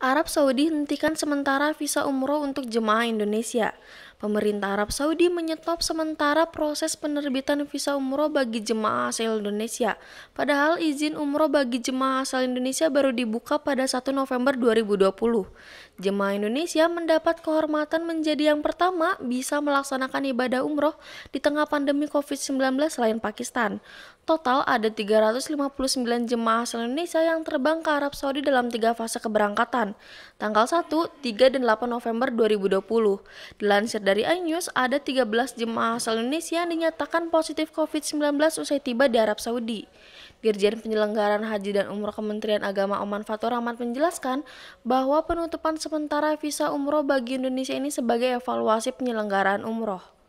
Arab Saudi hentikan sementara visa umroh untuk jemaah Indonesia. Pemerintah Arab Saudi menyetop sementara proses penerbitan visa umroh bagi jemaah asal Indonesia. Padahal izin umroh bagi jemaah asal Indonesia baru dibuka pada 1 November 2020. Jemaah Indonesia mendapat kehormatan menjadi yang pertama bisa melaksanakan ibadah umroh di tengah pandemi COVID-19 selain Pakistan. Total ada 359 jemaah asal Indonesia yang terbang ke Arab Saudi dalam tiga fase keberangkatan, tanggal 1, 3, dan 8 November 2020. Dilansir dari iNews, ada 13 jemaah asal Indonesia yang dinyatakan positif COVID-19 usai tiba di Arab Saudi. Dirjen Penyelenggaraan Haji dan Umroh Kementerian Agama Oman Fatur Rahmat menjelaskan bahwa penutupan sementara visa umroh bagi Indonesia ini sebagai evaluasi penyelenggaraan umroh.